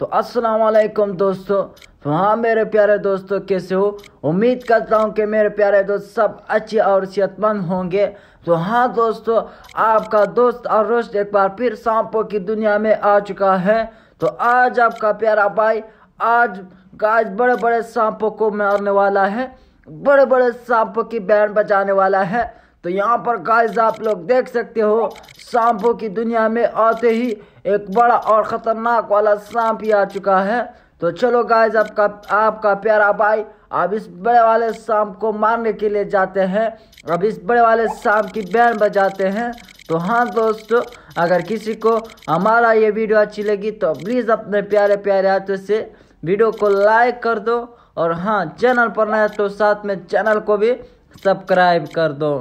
तो असलकुम दोस्तों तो हाँ मेरे प्यारे दोस्तों कैसे हो उम्मीद करता हूँ कि मेरे प्यारे दोस्त सब अच्छे और सेहतमंद होंगे तो हाँ दोस्तों आपका दोस्त और रोस्त एक बार फिर सांपों की दुनिया में आ चुका है तो आज आपका प्यारा भाई आज आज बड़े बड़े सांपों को मारने वाला है बड़े बड़े सांपों की बैंड बजाने वाला है तो यहाँ पर गाइस आप लोग देख सकते हो सांपों की दुनिया में आते ही एक बड़ा और ख़तरनाक वाला सांप ही आ चुका है तो चलो गाइस आपका आपका प्यारा भाई अब इस बड़े वाले सांप को मारने के लिए जाते हैं अब इस बड़े वाले सांप की बैन बजाते हैं तो हाँ दोस्तों अगर किसी को हमारा ये वीडियो अच्छी लगी तो प्लीज़ अपने प्यारे प्यारे हाथों से वीडियो को लाइक कर दो और हाँ चैनल पर नए तो साथ में चैनल को भी सब्सक्राइब कर दो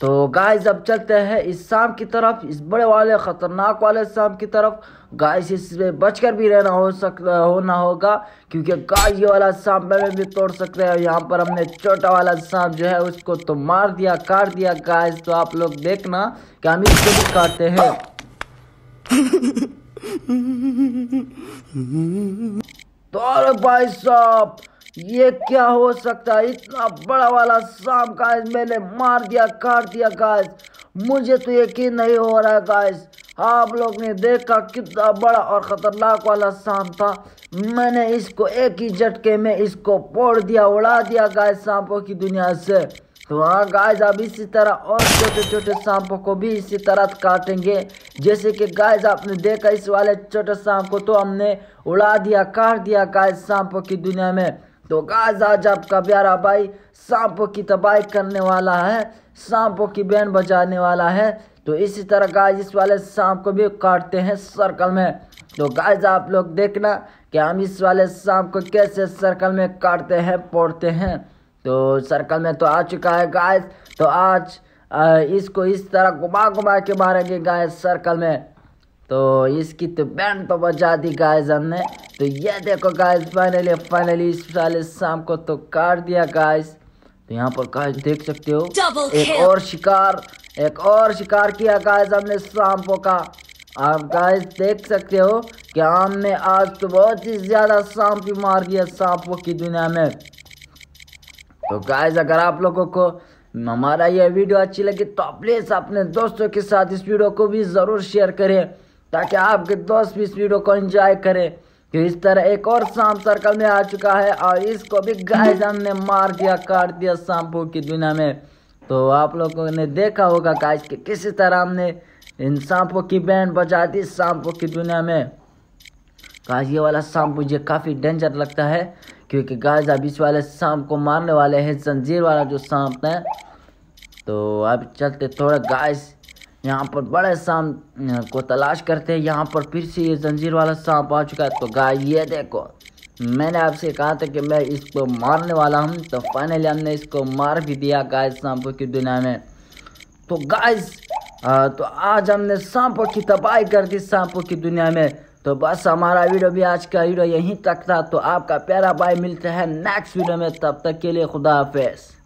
तो गाइस अब चलते हैं इस सांप की तरफ इस बड़े वाले ख़तरनाक वाले शाम की तरफ गाइस इसमें बचकर भी रहना हो सकता होना होगा क्योंकि गाय ये वाला सांप में भी तोड़ सकते हैं यहाँ पर हमने छोटा वाला सांप जो है उसको तो मार दिया काट दिया गाइस तो आप लोग देखना कि हम इसको भी काटते हैं तो अरे भाई साहब ये क्या हो सकता है इतना बड़ा वाला सांप गाइस मैंने मार दिया काट दिया गाइस मुझे तो यकीन नहीं हो रहा है गाइस आप लोग ने देखा कितना बड़ा और ख़तरनाक वाला सांप था मैंने इसको एक ही झटके में इसको फोड़ दिया उड़ा दिया गाइस सांपों की दुनिया से तो हाँ गाइस अब इसी तरह और छोटे छोटे सांपों को भी इसी तरह काटेंगे जैसे कि गाइस आपने देखा इस वाले छोटे सांप को तो हमने उड़ा दिया काट दिया गाइस सांपों की दुनिया में तो गाज आज आपका प्यारा भाई सांपों की तबाही करने वाला है सांपों की बैन बचाने वाला है तो इसी तरह गाज इस वाले सांप को भी काटते हैं सर्कल में तो गाज आप लोग देखना कि हम इस वाले सांप को कैसे सर्कल में काटते हैं पोड़ते हैं तो सर्कल में तो आ चुका है गाय तो आज इसको इस तरह घुमा घुमा के मारेंगे गाय सर्कल में तो इसकी तो बैंड पर बचा दी गाइज हमने तो ये देखो गाइज फाइनली फाइनली इस वाले शाम को तो काट दिया गाइज तो यहाँ पर गाइज देख सकते हो एक और शिकार एक और शिकार किया गाइज हमने सांपों का आप गाइज देख सकते हो कि हमने आज तो बहुत ही ज़्यादा सांप भी मार दिया सांपों की दुनिया में तो गाइज अगर आप लोगों को हमारा यह वीडियो अच्छी लगी तो प्लीज़ अपने दोस्तों के साथ इस वीडियो को भी ज़रूर शेयर करें ताकि आपके दोस्त भी इस वीडियो को एंजॉय करें तो इस तरह एक और सांप सर्कल में आ चुका है और इसको भी गाइस हमने मार दिया काट दिया सांपों की दुनिया में तो आप लोगों ने देखा होगा गाइस कि किस तरह हमने इन सांपों की बैंड बजा दी सांपों की दुनिया में गाइस ये वाला सांप मुझे काफ़ी डेंजर लगता है क्योंकि गाइस अब इस वाले सांप को मारने वाले हैं जंजीर वाला जो सांप है तो अब चलते थोड़ा गाइस यहाँ पर बड़े सांप को तलाश करते हैं यहाँ पर फिर से ये जंजीर वाला सांप आ चुका है तो गाय ये देखो मैंने आपसे कहा था कि मैं इसको मारने वाला हूँ तो फाइनली हमने इसको मार भी दिया गाय सांपों की दुनिया में तो गाय तो आज हमने सांपों की तबाही कर दी सांपों की दुनिया में तो बस हमारा वीडियो भी आज का वीडियो यहीं तक था तो आपका प्यारा भाई मिलते हैं नेक्स्ट वीडियो में तब तक के लिए खुदा हाफिज़